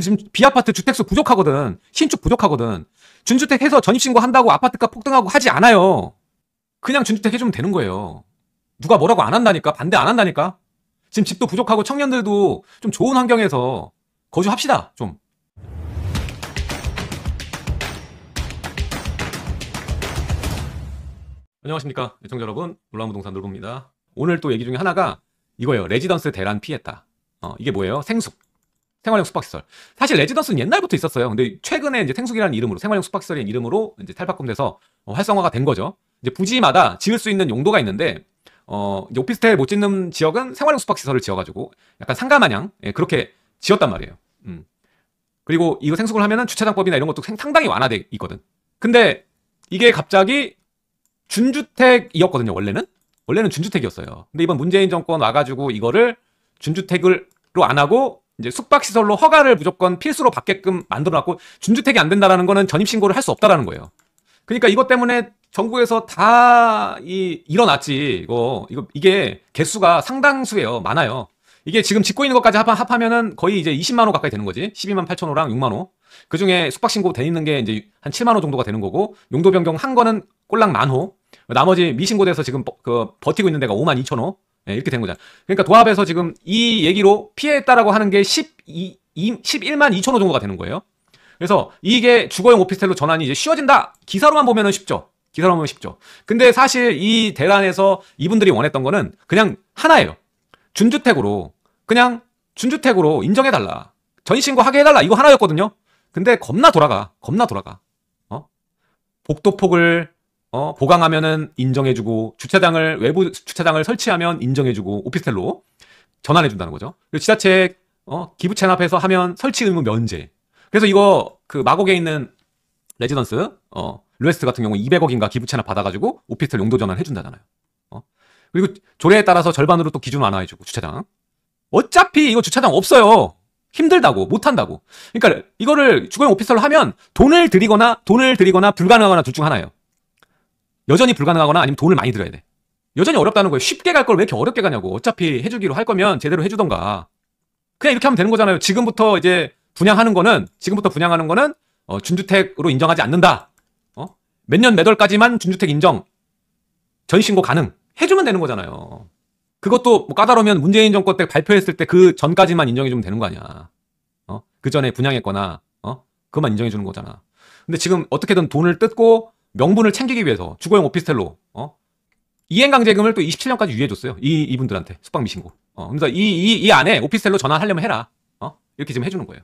지금 비아파트 주택수 부족하거든. 신축 부족하거든. 준주택 해서 전입신고 한다고 아파트값 폭등하고 하지 않아요. 그냥 준주택 해주면 되는 거예요. 누가 뭐라고 안 한다니까? 반대 안 한다니까? 지금 집도 부족하고 청년들도 좀 좋은 환경에서 거주합시다, 좀. 안녕하십니까. 시청자 여러분. 놀라운 부동산 놀부입니다. 오늘 또 얘기 중에 하나가 이거예요. 레지던스 대란 피했다. 어, 이게 뭐예요? 생숙. 생활용 숙박시설. 사실 레지던스는 옛날부터 있었어요. 근데 최근에 이제 탱숙이라는 이름으로 생활용 숙박시설인 이름으로 이제 탈바꿈돼서 어, 활성화가 된 거죠. 이제 부지마다 지을 수 있는 용도가 있는데 어, 오피스텔 못 짓는 지역은 생활용 숙박시설을 지어가지고 약간 상가 마냥 예, 그렇게 지었단 말이에요. 음. 그리고 이거 생숙을 하면은 주차장법이나 이런 것도 상당히 완화돼 있거든. 근데 이게 갑자기 준주택이었거든요. 원래는 원래는 준주택이었어요. 근데 이번 문재인 정권 와가지고 이거를 준주택을로 안 하고 이제 숙박시설로 허가를 무조건 필수로 받게끔 만들어놨고 준주택이 안 된다라는 거는 전입신고를 할 수 없다라는 거예요. 그러니까 이것 때문에 전국에서 다 이 일어났지 이거 이거 이게 개수가 상당수예요 많아요. 이게 지금 짓고 있는 것까지 합하, 면은 거의 이제 20만 원 가까이 되는 거지. 12만 8천 호랑 6만 호. 그 중에 숙박 신고 돼 있는 게 이제 한 7만 호 정도가 되는 거고 용도 변경 한 거는 꼴랑 만 호. 나머지 미신고돼서 지금 버, 그 버티고 있는 데가 5만 2천 호. 네, 이렇게 된거죠 그러니까 도합에서 지금 이 얘기로 피해했다라고 하는 게 12, 11만 2천 호 정도가 되는 거예요. 그래서 이게 주거용 오피스텔로 전환이 이제 쉬워진다. 기사로만 보면은 쉽죠. 기사로만 보면 쉽죠. 근데 사실 이 대란에서 이분들이 원했던 거는 그냥 하나예요. 준주택으로 그냥 준주택으로 인정해달라. 전신고 하게 해달라. 이거 하나였거든요. 근데 겁나 돌아가. 겁나 돌아가. 어? 복도폭을 어, 보강하면은 인정해주고 주차장을 외부 주차장을 설치하면 인정해주고 오피스텔로 전환해준다는 거죠. 그리고 지자체 어, 기부 채납해서 하면 설치 의무 면제. 그래서 이거 그 마곡에 있는 레지던스 어, 루에스트 같은 경우 200억인가 기부 채납 받아가지고 오피스텔 용도 전환 해준다잖아요. 어? 그리고 조례에 따라서 절반으로 또 기준 완화해주고 주차장. 어차피 이거 주차장 없어요. 힘들다고 못한다고. 그러니까 이거를 주거용 오피스텔로 하면 돈을 드리거나 돈을 드리거나 불가능하거나 둘 중 하나예요. 여전히 불가능하거나 아니면 돈을 많이 들어야 돼. 여전히 어렵다는 거예요. 쉽게 갈 걸 왜 이렇게 어렵게 가냐고. 어차피 해주기로 할 거면 제대로 해주던가. 그냥 이렇게 하면 되는 거잖아요. 지금부터 이제 분양하는 거는 지금부터 분양하는 거는 어, 준주택으로 인정하지 않는다. 어? 몇년 몇 월까지만 준주택 인정. 전신고 가능. 해주면 되는 거잖아요. 그것도 뭐 까다로우면 문재인 정권 때 발표했을 때 그 전까지만 인정해주면 되는 거 아니야. 어? 그 전에 분양했거나, 어? 그것만 인정해주는 거잖아. 근데 지금 어떻게든 돈을 뜯고 명분을 챙기기 위해서 주거용 오피스텔로 어? 이행강제금을 또 27년까지 유예해줬어요. 이, 이분들한테 숙박 미신고. 어, 그래서 이, 이, 이 안에 오피스텔로 전환하려면 해라. 어? 이렇게 지금 해주는 거예요.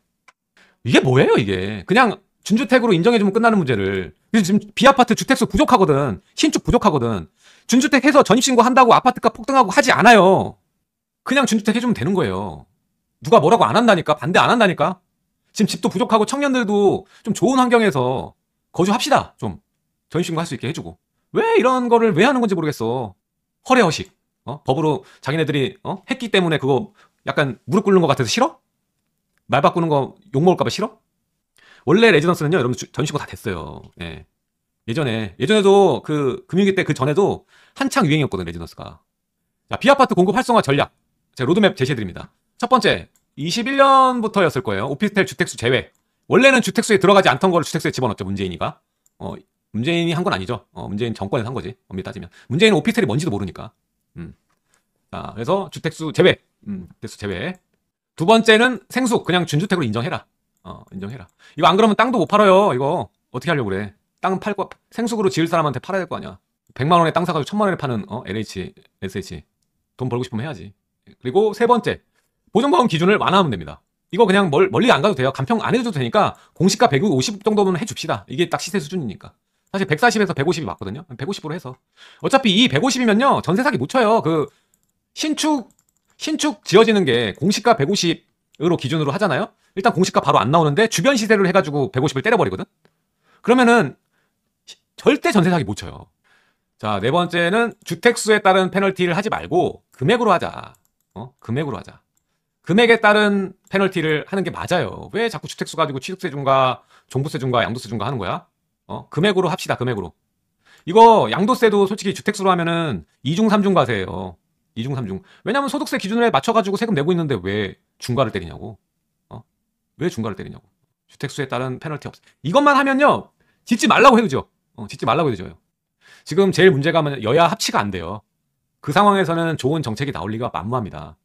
이게 뭐예요, 이게? 그냥 준주택으로 인정해주면 끝나는 문제를. 그래 지금 비아파트 주택수 부족하거든. 신축 부족하거든. 준주택 해서 전입신고 한다고 아파트값 폭등하고 하지 않아요. 그냥 준주택 해주면 되는 거예요. 누가 뭐라고 안 한다니까? 반대 안 한다니까? 지금 집도 부족하고 청년들도 좀 좋은 환경에서 거주합시다, 좀. 전신고 할 수 있게 해주고 왜 이런 거를 왜 하는 건지 모르겠어. 허례허식. 어? 법으로 자기네들이 어? 했기 때문에 그거 약간 무릎 꿇는 것 같아서 싫어? 말 바꾸는 거 욕먹을까봐 싫어? 원래 레지던스는요, 여러분 전시고 다 됐어요. 예. 예전에, 예전에도 그 금융위 기때 그 전에도 한창 유행이었거든, 레지던스가. 자, 비아파트 공급 활성화 전략. 제가 로드맵 제시해드립니다. 첫 번째, 21년부터였을 거예요. 오피스텔 주택수 제외. 원래는 주택수에 들어가지 않던 거를 주택수에 집어넣었죠, 문재인이가. 어, 문재인이 한 건 아니죠. 어, 문재인 정권에서 한 거지. 엄밀히 따지면. 문재인 오피스텔이 뭔지도 모르니까. 음. 자, 그래서 주택수 제외. 음, 주택수 제외. 두 번째는 생수. 그냥 준주택으로 인정해라. 어, 인정해라. 이거 안 그러면 땅도 못 팔아요. 이거 어떻게 하려고 그래. 땅 팔고 생수구로 지을 사람한테 팔아야 될 거 아니야. 100만 원에 땅 사가지고 1000만 원에 파는 어, LH, SH. 돈 벌고 싶으면 해야지. 그리고 세 번째. 보증보험 기준을 완화하면 됩니다. 이거 그냥 멀, 멀리 안 가도 돼요. 간평 안 해줘도 되니까 공시가 150 정도면 해줍시다. 이게 딱 시세 수준이니까. 사실 140에서 150이 맞거든요. 150으로 해서. 어차피 이 150이면요. 전세 사기 못 쳐요. 그 신축 신축 지어지는 게 공시가 150으로 기준으로 하잖아요. 일단 공시가 바로 안 나오는데 주변 시세를 해 가지고 150을 때려 버리거든. 그러면은 절대 전세 사기 못 쳐요. 자, 네 번째는 주택수에 따른 페널티를 하지 말고 금액으로 하자. 어? 금액으로 하자. 금액에 따른 페널티를 하는 게 맞아요. 왜 자꾸 주택수 가지고 취득세 중과 종부세 중과 양도세 중과 하는 거야? 어? 금액으로 합시다. 금액으로. 이거 양도세도 솔직히 주택수로 하면은 2중, 3중 과세예요. 2중, 3중. 왜냐면 소득세 기준에 맞춰가지고 세금 내고 있는데 왜 중과를 때리냐고. 어? 왜 중과를 때리냐고. 주택수에 따른 페널티 없어. 이것만 하면요. 짓지 말라고 해도죠. 어, 짓지 말라고 해도죠. 지금 제일 문제가 여야 합치가 안 돼요. 그 상황에서는 좋은 정책이 나올 리가 만무합니다.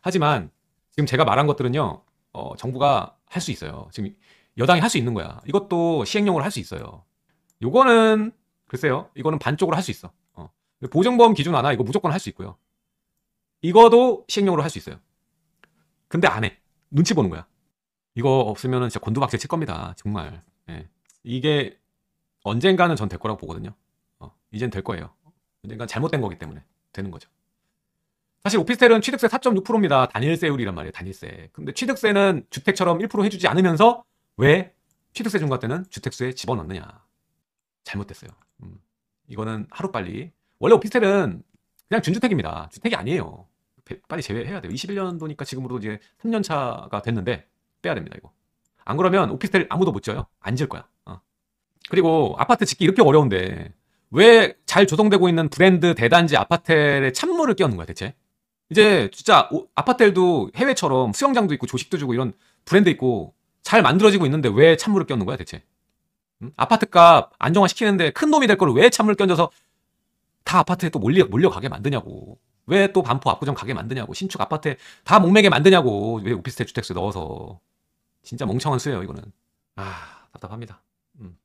하지만 지금 제가 말한 것들은요. 어, 정부가 할 수 있어요. 지금 여당이 할 수 있는 거야. 이것도 시행령으로 할 수 있어요. 요거는 글쎄요. 이거는 반쪽으로 할 수 있어. 어. 보증보험 기준 하나 이거 무조건 할 수 있고요. 이거도 시행령으로 할 수 있어요. 근데 안 해. 눈치 보는 거야. 이거 없으면 진짜 곤두박질 칠 겁니다. 정말. 예. 이게 언젠가는 전 될 거라고 보거든요. 어. 이젠 될 거예요. 언젠간 잘못된 거기 때문에 되는 거죠. 사실 오피스텔은 취득세 4.6%입니다. 단일세율이란 말이에요. 단일세. 근데 취득세는 주택처럼 1% 해주지 않으면서 왜 취득세 중과 때는 주택수에 집어넣느냐. 잘못됐어요. 음. 이거는 하루빨리. 원래 오피스텔은 그냥 준주택입니다. 주택이 아니에요. 빨리 제외해야 돼요. 21년도니까 지금으로 이제 3년 차가 됐는데 빼야 됩니다, 이거. 안 그러면 오피스텔 아무도 못 지어요. 안 지을 거야. 어. 그리고 아파트 짓기 이렇게 어려운데 왜 잘 조성되고 있는 브랜드 대단지 아파트에 찬물을 끼얹는 거야, 대체? 이제 진짜 아파텔도 해외처럼 수영장도 있고 조식도 주고 이런 브랜드 있고 잘 만들어지고 있는데 왜 찬물을 껴는 거야 대체? 음? 아파트값 안정화시키는데 큰 놈이 될 걸 왜 찬물을 껴줘서 다 아파트에 또 몰려, 몰려가게 만드냐고. 왜 또 반포 압구정 가게 만드냐고. 신축 아파트에 다 목매게 만드냐고. 왜 오피스텔 주택수 넣어서. 진짜 멍청한 수예요 이거는. 아 답답합니다. 음.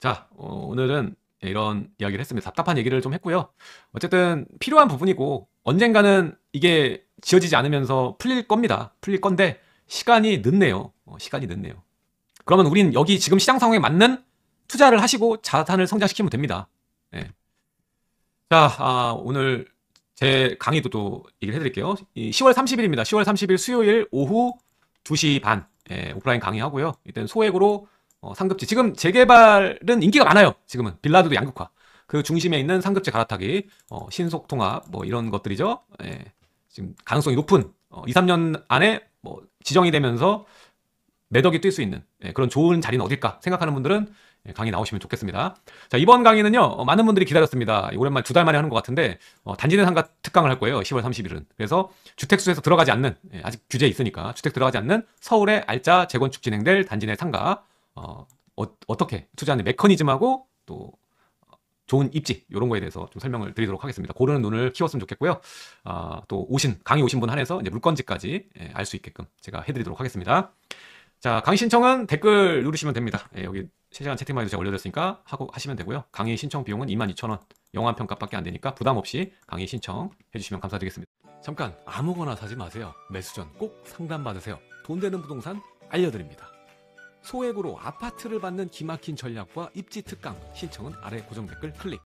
자 어, 오늘은 이런 이야기를 했습니다. 답답한 얘기를 좀 했고요. 어쨌든 필요한 부분이고 언젠가는 이게 지어지지 않으면서 풀릴 겁니다. 풀릴 건데 시간이 늦네요. 어, 시간이 늦네요. 그러면 우린 여기 지금 시장 상황에 맞는 투자를 하시고 자산을 성장시키면 됩니다. 네. 자, 아, 오늘 제 강의도 또 얘기를 해드릴게요. 10월 30일입니다. 10월 30일 수요일 오후 2시 반 예, 오프라인 강의하고요. 일단 소액으로 어, 상급지. 지금 재개발은 인기가 많아요. 지금은 빌라도 양극화. 그 중심에 있는 상급지 갈아타기, 어, 신속통합 뭐 이런 것들이죠. 예, 지금 가능성이 높은 어, 2, 3년 안에 뭐 지정이 되면서 매덕이 뛸 수 있는 예, 그런 좋은 자리는 어딜까 생각하는 분들은 예, 강의 나오시면 좋겠습니다. 자, 이번 강의는요, 어, 많은 분들이 기다렸습니다. 오랜만에 두 달 만에 하는 것 같은데, 어, 단지내 상가 특강을 할 거예요. 10월 30일은. 그래서 주택수에서 들어가지 않는, 예, 아직 규제 있으니까, 주택 들어가지 않는 서울의 알짜 재건축 진행될 단지내 상가, 어, 어, 어떻게 투자하는 메커니즘하고 또 좋은 입지 이런 거에 대해서 좀 설명을 드리도록 하겠습니다. 고르는 눈을 키웠으면 좋겠고요. 아, 또 오신 강의 오신 분 한해서 이제 물건지까지 예, 알수 있게끔 제가 해드리도록 하겠습니다. 자 강의 신청은 댓글 누르시면 됩니다. 예, 여기 실시간 채팅방에도 제가 올려드렸으니까 하고 하시면 되고요. 강의 신청 비용은 22,000원 영화 평가밖에 안 되니까 부담 없이 강의 신청해 주시면 감사드리겠습니다. 잠깐 아무거나 사지 마세요. 매수 전꼭 상담 받으세요. 돈 되는 부동산 알려드립니다. 소액으로 아파트를 받는 기막힌 전략과 입지 특강 신청은 아래 고정 댓글 클릭.